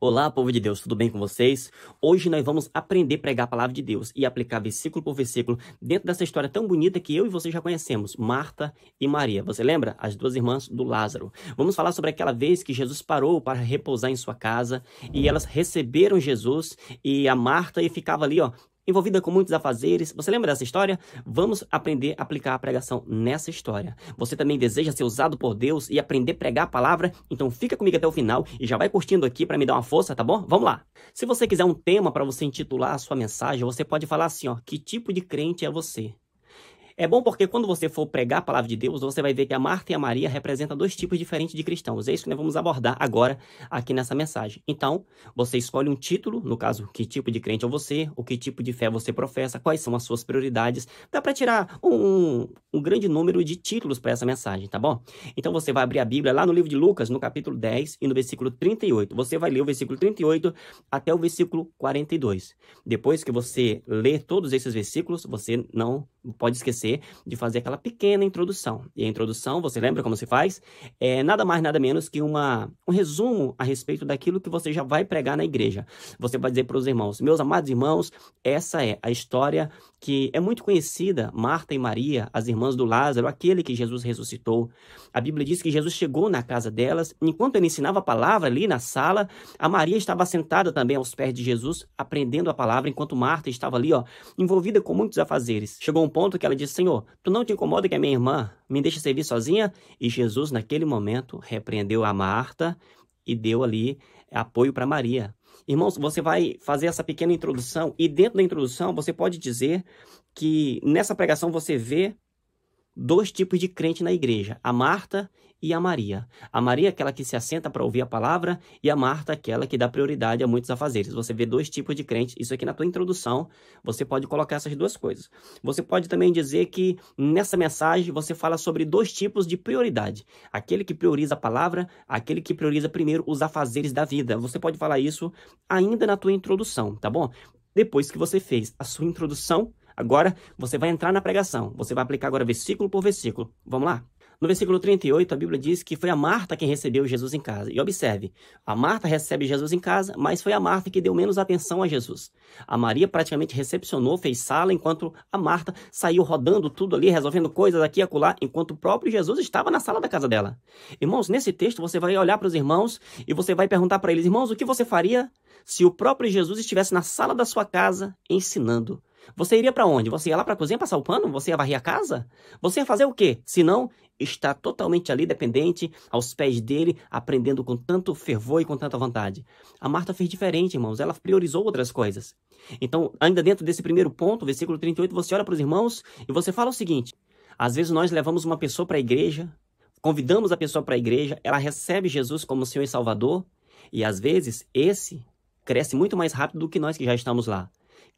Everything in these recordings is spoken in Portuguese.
Olá, povo de Deus, tudo bem com vocês? Hoje nós vamos aprender a pregar a palavra de Deus e aplicar versículo por versículo dentro dessa história tão bonita que eu e vocês já conhecemos, Marta e Maria. Você lembra? As duas irmãs do Lázaro. Vamos falar sobre aquela vez que Jesus parou para repousar em sua casa e elas receberam Jesus e a Marta e ficava ali, ó, envolvida com muitos afazeres. Você lembra dessa história? Vamos aprender a aplicar a pregação nessa história. Você também deseja ser usado por Deus e aprender a pregar a palavra? Então fica comigo até o final e já vai curtindo aqui para me dar uma força, tá bom? Vamos lá. Se você quiser um tema para você intitular a sua mensagem, você pode falar assim, ó: "Que tipo de crente é você?" É bom porque quando você for pregar a palavra de Deus, você vai ver que a Marta e a Maria representam dois tipos diferentes de cristãos. É isso que nós vamos abordar agora aqui nessa mensagem. Então, você escolhe um título, no caso, que tipo de crente é você, o que tipo de fé você professa, quais são as suas prioridades. Dá para tirar um, um grande número de títulos para essa mensagem, tá bom? Então, você vai abrir a Bíblia lá no livro de Lucas, no capítulo 10 e no versículo 38. Você vai ler o versículo 38 até o versículo 42. Depois que você ler todos esses versículos, você não pode esquecer de fazer aquela pequena introdução. E a introdução, você lembra como se faz? É nada mais, nada menos que uma, um resumo a respeito daquilo que você já vai pregar na igreja. Você vai dizer para os irmãos: Meus amados irmãos, essa é a história que é muito conhecida, Marta e Maria, as irmãs do Lázaro, aquele que Jesus ressuscitou. A Bíblia diz que Jesus chegou na casa delas, enquanto ele ensinava a palavra ali na sala, a Maria estava sentada também aos pés de Jesus, aprendendo a palavra, enquanto Marta estava ali, ó, envolvida com muitos afazeres. Chegou um ponto que ela disse Senhor, tu não te incomoda que a minha irmã me deixe servir sozinha? E Jesus, naquele momento, repreendeu a Marta e deu ali apoio para Maria. Irmãos, você vai fazer essa pequena introdução e dentro da introdução você pode dizer que nessa pregação você vê dois tipos de crente na igreja: a Marta e a Maria. A Maria é aquela que se assenta para ouvir a palavra e a Marta é aquela que dá prioridade a muitos afazeres. Você vê dois tipos de crente. Isso aqui na tua introdução, você pode colocar essas duas coisas. Você pode também dizer que nessa mensagem você fala sobre dois tipos de prioridade. Aquele que prioriza a palavra, aquele que prioriza primeiro os afazeres da vida. Você pode falar isso ainda na tua introdução, tá bom? Depois que você fez a sua introdução, Agora você vai entrar na pregação, você vai aplicar agora versículo por versículo. Vamos lá? No versículo 38, a Bíblia diz que foi a Marta quem recebeu Jesus em casa. E observe, a Marta recebe Jesus em casa, mas foi a Marta que deu menos atenção a Jesus. A Maria praticamente recepcionou, fez sala, enquanto a Marta saiu rodando tudo ali, resolvendo coisas aqui e acolá, enquanto o próprio Jesus estava na sala da casa dela. Irmãos, nesse texto você vai olhar para os irmãos e você vai perguntar para eles, irmãos, o que você faria se o próprio Jesus estivesse na sala da sua casa ensinando? Você iria para onde? Você ia lá para a cozinha passar o pano? Você ia varrer a casa? Você ia fazer o quê? Se não, está totalmente ali dependente, aos pés dele, aprendendo com tanto fervor e com tanta vontade. A Marta fez diferente, irmãos. Ela priorizou outras coisas. Então, ainda dentro desse primeiro ponto, versículo 38, você olha para os irmãos e você fala o seguinte: às vezes nós levamos uma pessoa para a igreja, convidamos a pessoa para a igreja, ela recebe Jesus como Senhor e Salvador, e às vezes esse cresce muito mais rápido do que nós que já estamos lá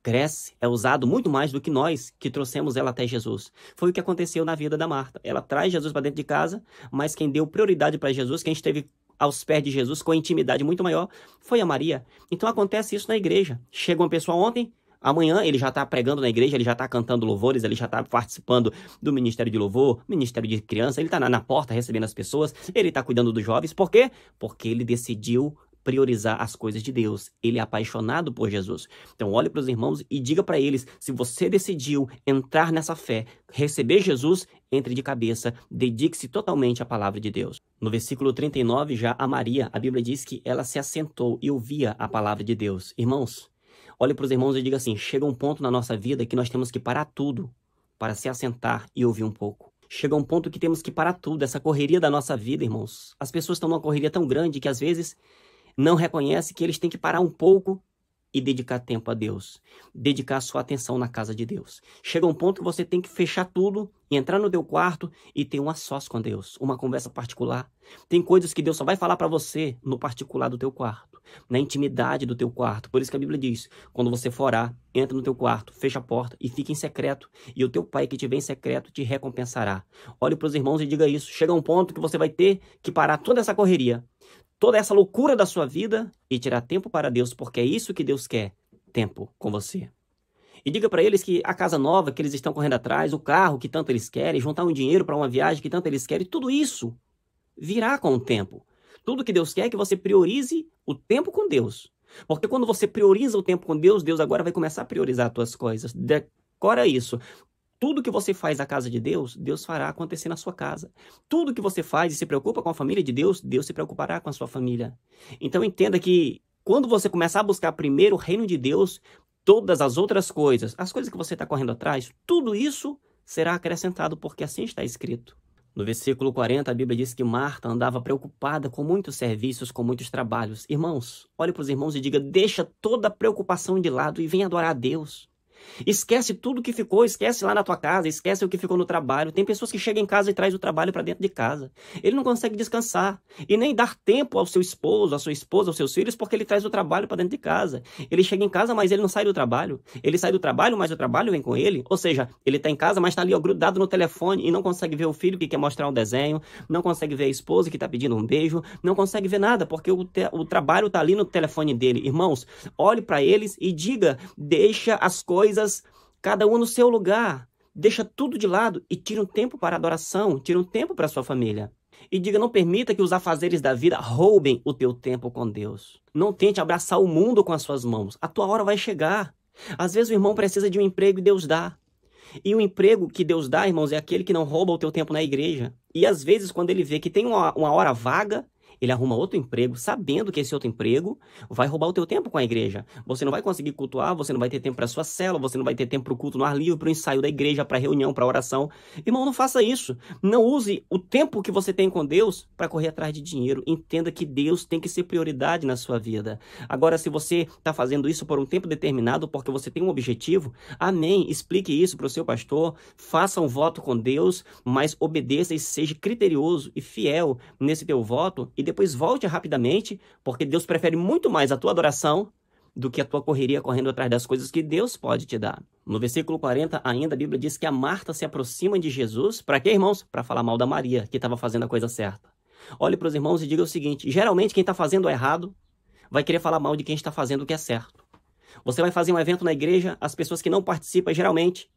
cresce, é usado muito mais do que nós que trouxemos ela até Jesus. Foi o que aconteceu na vida da Marta. Ela traz Jesus para dentro de casa, mas quem deu prioridade para Jesus, quem esteve aos pés de Jesus com intimidade muito maior, foi a Maria. Então acontece isso na igreja. Chega uma pessoa ontem, Amanhã ele já está pregando na igreja, ele já está cantando louvores, ele já está participando do Ministério de Louvor, Ministério de Criança, ele está na, na, porta recebendo as pessoas, ele está cuidando dos jovens. Por quê? Porque ele decidiu priorizar as coisas de Deus. Ele é apaixonado por Jesus. Então, olhe para os irmãos e diga para eles: se você decidiu entrar nessa fé, receber Jesus, entre de cabeça, dedique-se totalmente à palavra de Deus. No versículo 39, já a Maria, a Bíblia diz que ela se assentou e ouvia a palavra de Deus. Irmãos, olhe para os irmãos e diga assim: chega um ponto na nossa vida que nós temos que parar tudo para se assentar e ouvir um pouco. Chega um ponto que temos que parar tudo, essa correria da nossa vida, irmãos. As pessoas estão numa correria tão grande que às vezes não reconhece que eles têm que parar um pouco e dedicar tempo a Deus, dedicar sua atenção na casa de Deus. Chega um ponto que você tem que fechar tudo, entrar no teu quarto e ter uma sós com Deus, uma conversa particular. Tem coisas que Deus só vai falar para você no particular do teu quarto, na intimidade do teu quarto. Por isso que a Bíblia diz: quando você forar, entra no teu quarto, fecha a porta e fique em secreto, e o teu pai que te vê em secreto te recompensará. Olhe para os irmãos e diga isso. Chega um ponto que você vai ter que parar toda essa correria toda essa loucura da sua vida e tirar tempo para Deus, porque é isso que Deus quer: tempo com você. E diga para eles que a casa nova que eles estão correndo atrás, o carro que tanto eles querem, juntar um dinheiro para uma viagem que tanto eles querem, tudo isso virá com o tempo. Tudo que Deus quer é que você priorize o tempo com Deus. Porque quando você prioriza o tempo com Deus, Deus agora vai começar a priorizar as tuas coisas. Decora isso. Tudo que você faz na casa de Deus, Deus fará acontecer na sua casa. Tudo que você faz e se preocupa com a família de Deus, Deus se preocupará com a sua família. Então entenda que quando você começar a buscar primeiro o reino de Deus, todas as outras coisas, as coisas que você está correndo atrás, tudo isso será acrescentado, porque assim está escrito. No versículo 40, a Bíblia diz que Marta andava preocupada com muitos serviços, com muitos trabalhos. Irmãos, olhe para os irmãos e diga: deixa toda preocupação de lado e venha adorar a Deus. Esquece tudo que ficou, esquece lá na tua casa, esquece o que ficou no trabalho. Tem pessoas que chegam em casa e trazem o trabalho para dentro de casa. Ele não consegue descansar e nem dar tempo ao seu esposo, à sua esposa, aos seus filhos, porque ele traz o trabalho para dentro de casa. Ele chega em casa, mas ele não sai do trabalho. Ele sai do trabalho, mas o trabalho vem com ele. Ou seja, ele está em casa, mas está ali ó, grudado no telefone e não consegue ver o filho que quer mostrar um desenho, não consegue ver a esposa que está pedindo um beijo, não consegue ver nada, porque o, o trabalho está ali no telefone dele. Irmãos, olhe para eles e diga: deixa as coisas coisas, cada um no seu lugar. Deixa tudo de lado e tira um tempo para a adoração, tira um tempo para a sua família. E diga, não permita que os afazeres da vida roubem o teu tempo com Deus. Não tente abraçar o mundo com as suas mãos. A tua hora vai chegar. Às vezes o irmão precisa de um emprego e Deus dá. E o emprego que Deus dá, irmãos, é aquele que não rouba o teu tempo na igreja. E às vezes, quando ele vê que tem uma, uma hora vaga, ele arruma outro emprego, sabendo que esse outro emprego vai roubar o teu tempo com a igreja. Você não vai conseguir cultuar, você não vai ter tempo para sua cela, você não vai ter tempo para o culto no ar livre, para o ensaio da igreja, para reunião, para oração. Irmão, não faça isso. Não use o tempo que você tem com Deus para correr atrás de dinheiro. Entenda que Deus tem que ser prioridade na sua vida. Agora, se você está fazendo isso por um tempo determinado, porque você tem um objetivo, amém. Explique isso para o seu pastor, faça um voto com Deus, mas obedeça e seja criterioso e fiel nesse teu voto e depois volte rapidamente, porque Deus prefere muito mais a tua adoração do que a tua correria correndo atrás das coisas que Deus pode te dar. No versículo 40, ainda a Bíblia diz que a Marta se aproxima de Jesus, para quê, irmãos? Para falar mal da Maria, que estava fazendo a coisa certa. Olhe para os irmãos e diga o seguinte: geralmente quem está fazendo o errado vai querer falar mal de quem está fazendo o que é certo. Você vai fazer um evento na igreja, as pessoas que não participam geralmente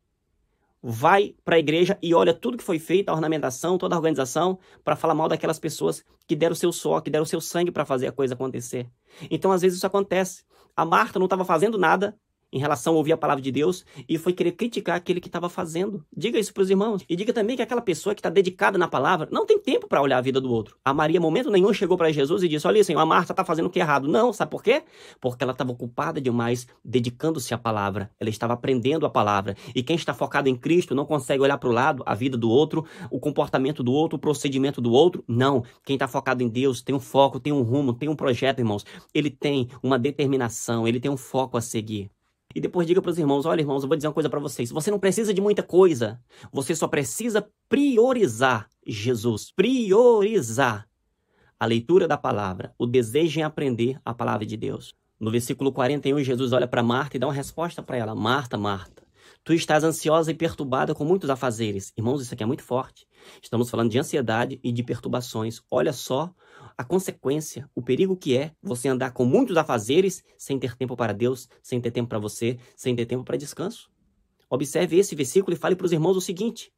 vai para a igreja e olha tudo que foi feito, a ornamentação, toda a organização, para falar mal daquelas pessoas que deram o seu suor, que deram o seu sangue para fazer a coisa acontecer. Então, às vezes, isso acontece. A Marta não estava fazendo nada, em relação a ouvir a palavra de Deus e foi querer criticar aquele que estava fazendo. Diga isso para os irmãos. E diga também que aquela pessoa que está dedicada na palavra não tem tempo para olhar a vida do outro. A Maria, momento nenhum, chegou para Jesus e disse: Olha, Senhor, a Marta está fazendo o que é errado. Não, sabe por quê? Porque ela estava ocupada demais dedicando-se à palavra. Ela estava aprendendo a palavra. E quem está focado em Cristo não consegue olhar para o lado, a vida do outro, o comportamento do outro, o procedimento do outro. Não. Quem está focado em Deus tem um foco, tem um rumo, tem um projeto, irmãos. Ele tem uma determinação, ele tem um foco a seguir. E depois diga para os irmãos: olha, irmãos, eu vou dizer uma coisa para vocês. Você não precisa de muita coisa. Você só precisa priorizar Jesus. Priorizar a leitura da palavra, o desejo em aprender a palavra de Deus. No versículo 41, Jesus olha para Marta e dá uma resposta para ela: Marta, Marta. Tu estás ansiosa e perturbada com muitos afazeres. Irmãos, isso aqui é muito forte. Estamos falando de ansiedade e de perturbações. Olha só a consequência, o perigo que é você andar com muitos afazeres sem ter tempo para Deus, sem ter tempo para você, sem ter tempo para descanso. Observe esse versículo e fale para os irmãos o seguinte: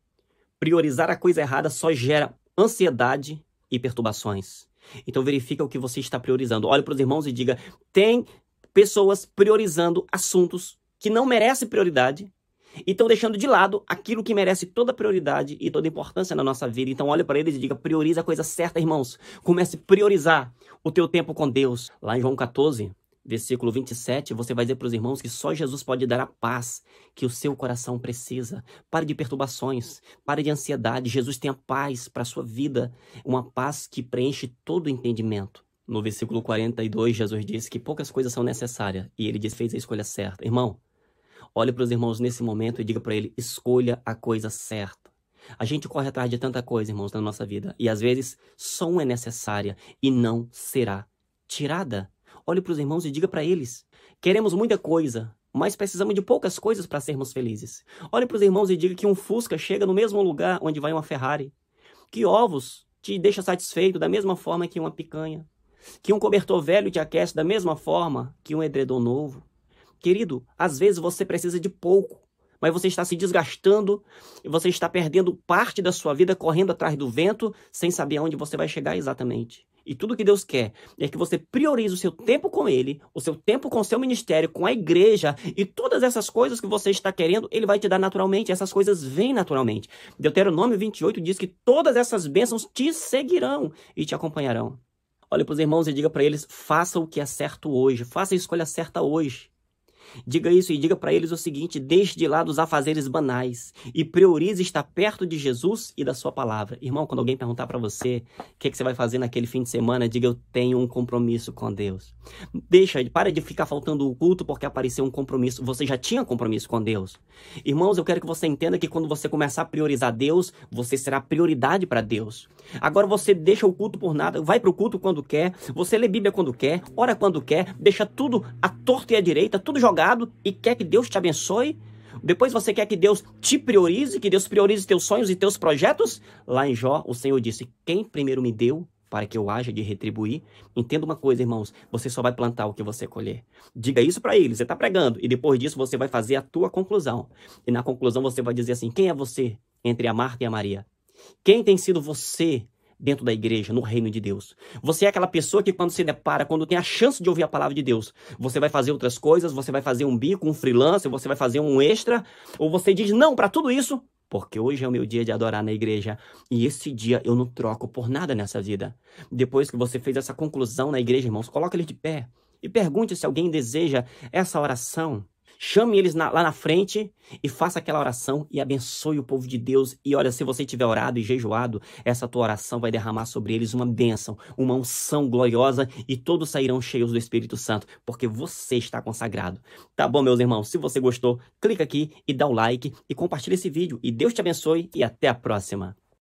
priorizar a coisa errada só gera ansiedade e perturbações. Então verifica o que você está priorizando. Olhe para os irmãos e diga: tem pessoas priorizando assuntos que não merecem prioridade e estão deixando de lado aquilo que merece toda prioridade e toda importância na nossa vida. Então olhe para eles e diga: prioriza a coisa certa, irmãos. Comece a priorizar o teu tempo com Deus. Lá em João 14, versículo 27, você vai dizer para os irmãos que só Jesus pode dar a paz que o seu coração precisa. Pare de perturbações, pare de ansiedade. Jesus tem a paz para a sua vida, uma paz que preenche todo o entendimento. No versículo 42, Jesus diz que poucas coisas são necessárias e ele diz, fez a escolha certa. Irmão, Olhe para os irmãos nesse momento e diga para ele: escolha a coisa certa. A gente corre atrás de tanta coisa, irmãos, na nossa vida, e às vezes só uma é necessária e não será tirada. Olhe para os irmãos e diga para eles: queremos muita coisa, mas precisamos de poucas coisas para sermos felizes. Olhe para os irmãos e diga que um Fusca chega no mesmo lugar onde vai uma Ferrari, que ovos te deixa satisfeito da mesma forma que uma picanha, que um cobertor velho te aquece da mesma forma que um edredom novo, Querido, às vezes você precisa de pouco, mas você está se desgastando e você está perdendo parte da sua vida correndo atrás do vento sem saber aonde você vai chegar exatamente. E tudo que Deus quer é que você priorize o seu tempo com Ele, o seu tempo com o seu ministério, com a igreja e todas essas coisas que você está querendo, Ele vai te dar naturalmente. Essas coisas vêm naturalmente. Deuteronômio 28 diz que todas essas bênçãos te seguirão e te acompanharão. Olhe para os irmãos e diga para eles: faça o que é certo hoje, faça a escolha certa hoje. Diga isso e diga para eles o seguinte: deixe de lado os afazeres banais e priorize estar perto de Jesus e da sua palavra. Irmão, quando alguém perguntar para você o que, é que, você vai fazer naquele fim de semana, diga: eu tenho um compromisso com Deus. Deixa, para de ficar faltando o culto porque apareceu um compromisso. Você já tinha compromisso com Deus. Irmãos, eu quero que você entenda que quando você começar a priorizar Deus, você será prioridade para Deus. Agora você deixa o culto por nada, vai para o culto quando quer, você lê Bíblia quando quer, ora quando quer, deixa tudo à torta e à direita, tudo jogado jogado e quer que Deus te abençoe? Depois você quer que Deus te priorize, que Deus priorize teus sonhos e teus projetos? Lá em Jó, o Senhor disse: Quem primeiro me deu, para que eu haja de retribuir. Entenda uma coisa, irmãos, você só vai plantar o que você colher. Diga isso para eles, você está pregando, e depois disso você vai fazer a tua conclusão. E na conclusão você vai dizer assim: quem é você entre a Marta e a Maria? Quem tem sido você dentro da igreja, no reino de Deus. Você é aquela pessoa que quando se depara, quando tem a chance de ouvir a palavra de Deus, você vai fazer outras coisas, você vai fazer um bico, um freelancer, você vai fazer um extra, ou você diz não para tudo isso, porque hoje é o meu dia de adorar na igreja e esse dia eu não troco por nada nessa vida. Depois que você fez essa conclusão na igreja, irmãos, coloca ele de pé e pergunte se alguém deseja essa oração Chame eles na, lá na frente e faça aquela oração e abençoe o povo de Deus. E olha, se você tiver orado e jejuado, essa tua oração vai derramar sobre eles uma bênção, uma unção gloriosa e todos sairão cheios do Espírito Santo, porque você está consagrado. Tá bom, meus irmãos? Se você gostou, clica aqui e dá o like e compartilha esse vídeo. E Deus te abençoe e até a próxima.